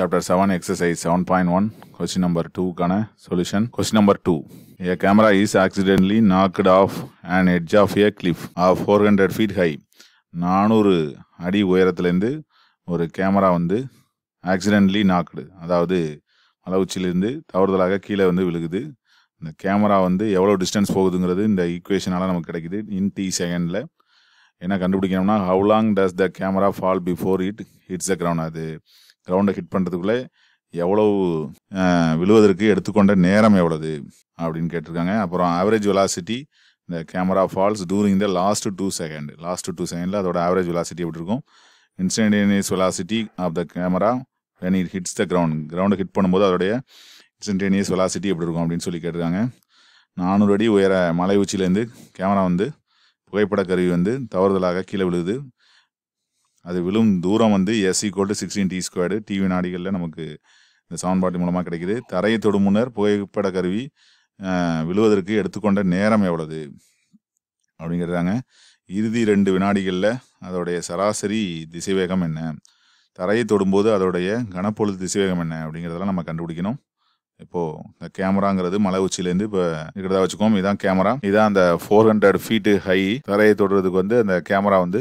chapter seven exercise seven point one question number டூக்கான solution question number two A camera is accidentally knocked off and edge of a cliff of four hundred feet high நானூறு அடி உயரத்துலேருந்து ஒரு camera வந்து accidentally நாக்குடு அதாவது மலை உச்சியிலேருந்து தவறுதலாக கீழே வந்து விழுகுது இந்த கேமரா வந்து எவ்வளோ டிஸ்டன்ஸ் போகுதுங்கிறது இந்த ஈக்குவேஷனால் நமக்கு கிடைக்குது இன் டி செகண்டில் என்ன கண்டுபிடிக்கணும்னா how long does the camera fall before it hits the ground அது கிரவுண்டை ஹிட் பண்ணுறதுக்குள்ளே எவ்வளவு விழுவதற்கு எடுத்துக்கொண்ட நேரம் எவ்வளவு அப்படின்னு கேட்டிருக்காங்க அப்புறம் ஆவரேஜ் வெலாசிட்டி இந்த camera falls during the last two second last two செகண்டில் அதோட ஆவரேஜ் வெலாசிட்டி எப்படி இருக்கும் instantaneous velocity of the camera when it hits the ground கிரவுண்டை ஹிட் பண்ணும்போது அதோடைய இன்ஸ்டன்டேனியஸ் வெலாசிட்டி எப்படி இருக்கும் அப்படின்னு சொல்லி கேட்டிருக்காங்க நானூறு அடி உயர மலை உச்சியிலேருந்து கேமரா வந்து புகைப்பட கருவி வந்து தவறுதலாக கீழே விழுது அது விழும் தூரம் வந்து S equal to sixteen T squared டிவி நாடிகளில் நமக்கு இந்த சமன்பாட்டு மூலமாக கிடைக்கிது தரையை தொடும் முன்னர் புகைப்பட கருவி விழுவதற்கு எடுத்துக்கொண்ட நேரம் எவ்வளவு அப்படிங்கிறாங்க இறுதி ரெண்டு வினாடிகளில் அதோடைய சராசரி திசைவேகம் என்ன தரையை தொடும்போது அதோடைய கனப்பொழுது திசைவேகம் என்ன அப்படிங்கிறதெல்லாம் நம்ம கண்டுபிடிக்கணும் இப்போது இந்த கேமராங்கிறது மலை உச்சியிலேருந்து இப்போ இருக்கிறதா வச்சுக்கோம் இதுதான் கேமரா இதான் அந்த ஃபோர் ஹண்ட்ரட் ஃபீட்டு ஹை தரையை தொடுறதுக்கு வந்து அந்த கேமரா வந்து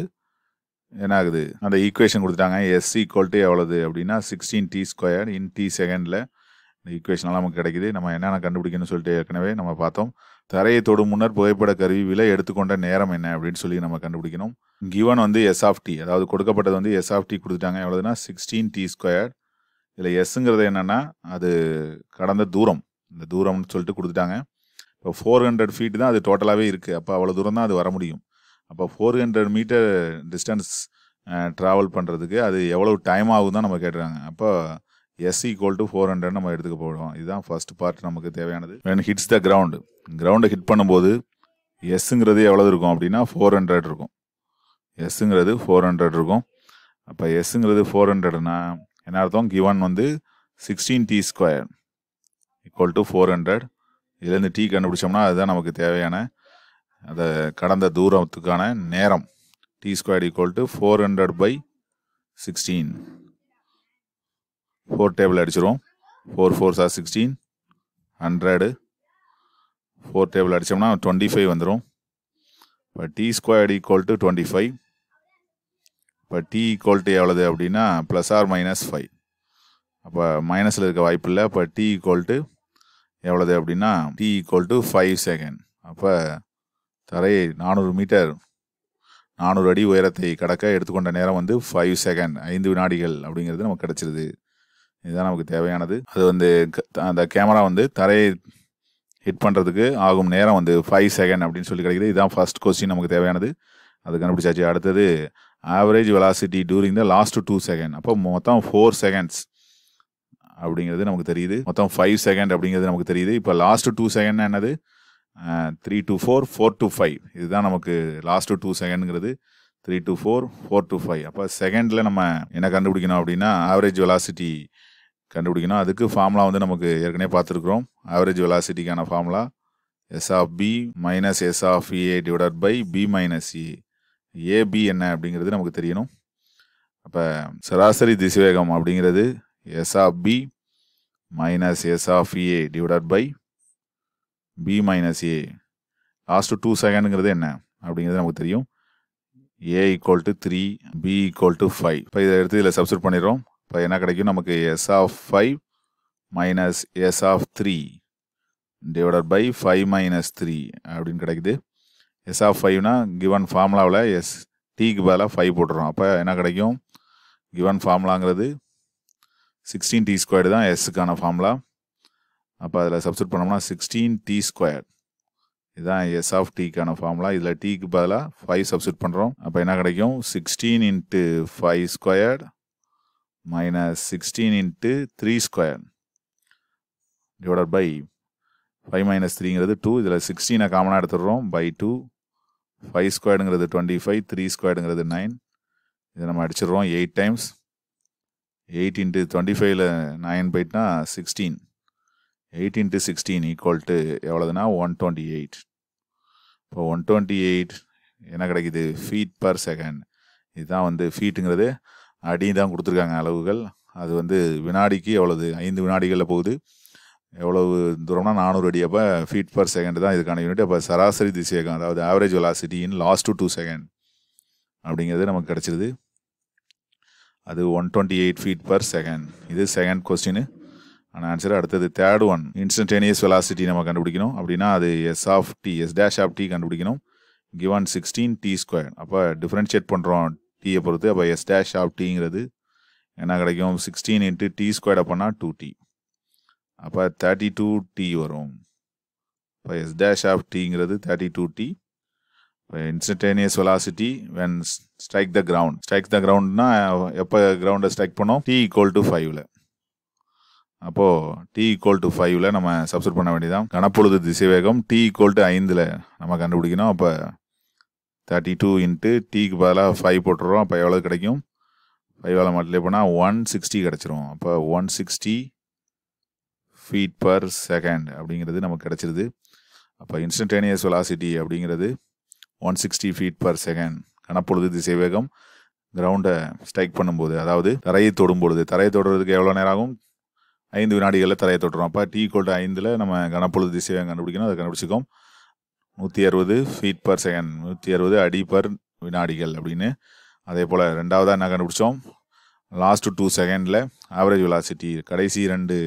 என்ன ஆகுது அந்த ஈக்குவேஷன் கொடுத்துட்டாங்க எஸ் ஈக்குவல் டு எவ்வளவு அப்படின்னா sixteen T square in T செகண்டில் இந்த ஈக்குவேஷன்லாம் நமக்கு கிடைக்குது நம்ம என்னென்ன கண்டுபிடிக்கணும்னு சொல்லிட்டு ஏற்கனவே நம்ம பார்த்தோம் தரையை தொடும் முன்னர் புகைப்பட கருவி விலை எடுத்துக்கொண்ட நேரம் என்ன அப்படின்னு சொல்லி நம்ம கண்டுபிடிக்கணும் கிவன் வந்து எஸ் ஆஃப் அதாவது கொடுக்கப்பட்டது வந்து எஸ் ஆஃப் டி கொடுத்துட்டாங்க எவ்வளோதுன்னா சிக்ஸ்டீன் டி ஸ்கொயர் இதில் எஸ்ஸுங்கிறது என்னென்னா அது கடந்த தூரம் இந்த தூரம்னு சொல்லிட்டு கொடுத்துட்டாங்க இப்போ ஃபோர் ஹண்ட்ரட் ஃபீட் தான் அது டோட்டலாகவே இருக்குது அப்போ அவ்வளோ தூரம் தான் அது வர முடியும் அப்போ four hundred metre distance travel பண்ணுறதுக்கு அது எவ்வளோ டைம் ஆகும் தான் நம்ம கேட்டுறாங்க அப்போ S equal to four hundred நம்ம எடுத்துக்க போடுவோம் இதுதான் ஃபர்ஸ்ட் பார்ட் நமக்கு தேவையானது வென் ஹிட்ஸ் த கிரவுண்டு கிரவுண்டை ஹிட் பண்ணும்போது எஸ்ஸுங்கிறது எவ்வளோ இருக்கும் அப்படின்னா ஃபோர் ஹண்ட்ரட் இருக்கும் எஸ்ஸுங்கிறது ஃபோர் ஹண்ட்ரட் இருக்கும் அப்போ எஸ்ஸுங்கிறது ஃபோர் ஹண்ட்ரட்னா என்ன அர்த்தம் கிவன் வந்து sixteen T square equal to four hundred இதுலேருந்து டி கண்டுபிடிச்சோம்னா அதுதான் நமக்கு தேவையான அதை கடந்த தூரத்துக்கான நேரம் T square equal to four hundred by sixteen four table அடிச்சிடும் four four sir sixteen hundred four table அடித்தோம்னா டுவெண்ட்டி ஃபைவ் வந்துடும் இப்போ T squared equal to twenty five இப்போ டி ஈக்குவல் டு எவ்வளவு அப்படின்னா ப்ளஸ் ஆர் மைனஸ் ஃபைவ் அப்போ மைனஸில் இருக்க வாய்ப்பு இல்லை இப்போ டி ஈக்குவல் டு எவ்வளவு அப்படின்னா T equal to five second அப்போ தரை நானூறு மீட்டர் நானூறு அடி உயரத்தை கடக்க எடுத்துக்கொண்ட நேரம் வந்து ஃபைவ் செகண்ட் ஐந்து வினாடிகள் அப்படிங்கிறது நமக்கு கிடச்சிருது இதுதான் நமக்கு தேவையானது அது வந்து அந்த கேமரா வந்து தரையை ஹிட் பண்ணுறதுக்கு ஆகும் நேரம் வந்து ஃபைவ் செகண்ட் அப்படின்னு சொல்லி கிடைக்கிது இதுதான் ஃபர்ஸ்ட் கொஸ்டின் நமக்கு தேவையானது அது கண்டுபிடிச்சாச்சு அடுத்தது average velocity during the last two second அப்போ மொத்தம் ஃபோர் செகண்ட்ஸ் அப்படிங்கிறது நமக்கு தெரியுது மொத்தம் ஃபைவ் செகண்ட் அப்படிங்கிறது நமக்கு தெரியுது இப்போ லாஸ்ட் டூ செகண்ட் என்னது three to four four to five இதுதான் நமக்கு லாஸ்ட் டூ செகண்ட்ங்கிறது three to four four to five அப்போ செகண்டில் நம்ம என்ன கண்டுபிடிக்கணும் அப்படின்னா ஆவரேஜ் வெலாசிட்டி கண்டுபிடிக்கணும் அதுக்கு ஃபார்முலா வந்து நமக்கு ஏற்கனவே பார்த்துருக்குறோம் ஆவரேஜ் வெலாசிட்டிக்கான formula S of B minus S of A divided by B minus A AB என்ன அப்படிங்கிறது நமக்கு தெரியணும் அப்போ சராசரி திசைவேகம் அப்படிங்கிறது S of B minus S of A divide by B minus A last two செகண்டுங்கிறது என்ன அப்படிங்கிறது நமக்கு தெரியும் A equal to three B equal to five இப்போ இதை எடுத்து இதில் சப்ஸ்டியூட் பண்ணிடுறோம் இப்போ என்ன கிடைக்கும் நமக்கு S of five minus S of three divided by five minus three அப்படின்னு கிடைக்குது எஸ் ஆஃப் ஃபைவ்னா கிவன் ஃபார்முலாவில் எஸ் டிக்கு பதிலாக ஃபைவ் போட்டுறோம் அப்போ என்ன கிடைக்கும் கிவன் ஃபார்முலாங்கிறது சிக்ஸ்டீன் டி ஸ்கொயர்டு தான் எஸ்ஸுக்கான ஃபார்முலா அப்போ அதில் சப்ஸ்ட் பண்ணோம்னா சிக்ஸ்டீன் டி ஸ்கொயர் இதுதான் எஸ் ஆஃப் டீக்கான ஃபார்முலா இதில் டீக்கு பதிலாக ஃபைவ் சப்ஸ்ட் பண்ணுறோம் அப்போ என்ன கிடைக்கும் sixteen into five squared minus sixteen into three square divided by five minus த்ரீங்கிறது டூ இதில் சிக்ஸ்டீனை காமனாக எடுத்துடுறோம் பை டூ ஃபைவ் ஸ்கொயர்டுங்கிறது டுவெண்ட்டி ஃபைவ் த்ரீ ஸ்கொயர்டுங்கிறது நைன் இதை நம்ம அடிச்சிடுறோம் eight times eight into twenty ஃபைவ்ல நைன் போயிட்னா sixteen eight into sixteen equal to எவ்வளோதுன்னா ஒன் டுவெண்ட்டி எயிட் இப்போ ஒன் டுவெண்ட்டி எயிட் என்ன கிடைக்கிது ஃபீட் பர் செகண்ட் இதுதான் வந்து ஃபீட்டுங்கிறது அடி தான் கொடுத்துருக்காங்க அளவுகள் அது வந்து வினாடிக்கு எவ்வளவு ஐந்து வினாடிகளில் போகுது எவ்வளவு தூரம்னா நானூறு அடி அப்போ ஃபீட் பர் செகண்ட் தான் இதுக்கான யூனிட் அப்போ சராசரி திசையகம் அதாவது average velocity in last to two second அப்படிங்கிறது நமக்கு கிடச்சிருது அது one twenty eight feet per second இது செகண்ட் கொஸ்டின் ஆனால் ஆன்சர் அடுத்தது தேர்ட் ஒன் இன்ஸ்டன்டேனியஸ் வெலாசிட்டி நம்ம கண்டுபிடிக்கணும் அப்படின்னா அது S of T S dash of T கண்டுபிடிக்கணும் கிவன் சிக்ஸ்டீன் டி ஸ்கொயர் அப்போ டிஃப்ரென்ஷியேட் பண்ணுறோம் டீயை பொறுத்து அப்போ எஸ் டேஷ் ஆஃப் டீங்கிறது என்ன கிடைக்கும் சிக்ஸ்டீன் இன்ட்டு டி ஸ்கொயர் அப்போனா டூ டி அப்போ தேர்ட்டி டூ டி வரும் இப்போ எஸ் டேஷ் ஆஃப் டிங்கிறது தேர்ட்டி டூ டி இப்போ instantaneous velocity when strike the ground strike the கிரவுண்ட்னா எப்போ கிரவுண்டை ஸ்ட்ரைக் பண்ணோம் டி ஈக்குவல் டு ஃபைவ்ல அப்போது டி ஈக்குவல் டு ஃபைவ்ல நம்ம சப்ஸ்கிரைப் பண்ண வேண்டியதான் கனப்பொழுது திசைவேகம் டி ஈக்குவல் டு ஐந்தில் நம்ம கண்டுபிடிக்கணும் அப்போ தேர்ட்டி டூ இன்ட்டு டீக்கு பதிலாக ஃபைவ் போட்டுருவோம் அப்போ எவ்வளோ கிடைக்கும் ஃபைவ் ஃபைவால் மல்டிப்ளை போனால் ஒன் சிக்ஸ்டி கிடச்சிரும் அப்போ one sixty feet per second அப்படிங்கிறது நமக்கு கிடச்சிருது அப்போ இன்ஸ்டன்டேனியஸ் வெலாசிட்டி அப்படிங்கிறது one sixty feet per second கனப்பொழுது திசைவேகம் கிரவுண்டை ஸ்ட்ரைக் பண்ணும்போது அதாவது தரையை தொடும் பொழுது தரையை தொடுறதுக்கு எவ்வளோ நேரம் ஆகும் ஐந்து வினாடிகளில் தரையை தொடுறோம் அப்போ டீ கோல்ட் ஐந்தில் நம்ம கனப்பொழுது திசைவேகம் கண்டுபிடிக்கணும் அதை கண்டுபிடிச்சிக்கோம் நூற்றி அறுபது ஃபீட் பர் செகண்ட் நூற்றி அறுபது அடி பர் வினாடிகள் அப்படின்னு அதே போல் ரெண்டாவதாக என்ன கண்டுபிடிச்சோம் லாஸ்ட்டு டூ செகண்டில் ஆவரேஜ் வெலாசிட்டி கடைசி ரெண்டு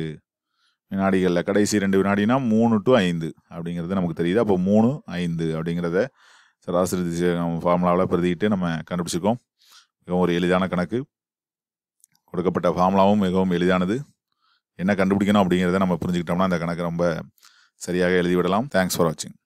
வினாடிகளில் கடைசி ரெண்டு வினாடினா மூணு டு ஐந்து அப்படிங்கிறது நமக்கு தெரியுது அப்போ மூணு ஐந்து அப்படிங்கிறத சராசரி ஃபார்முலாவில் பிரதிக்கிட்டு நம்ம கண்டுபிடிச்சிருக்கோம் மிகவும் ஒரு எளிதான கணக்கு கொடுக்கப்பட்ட ஃபார்முலாவும் மிகவும் எளிதானது என்ன கண்டுபிடிக்கணும் அப்படிங்கிறத நம்ம புரிஞ்சுக்கிட்டோம்னா அந்த கணக்கு ரொம்ப சரியாக எழுதிவிடலாம் தேங்க்ஸ் ஃபார் வாட்சிங்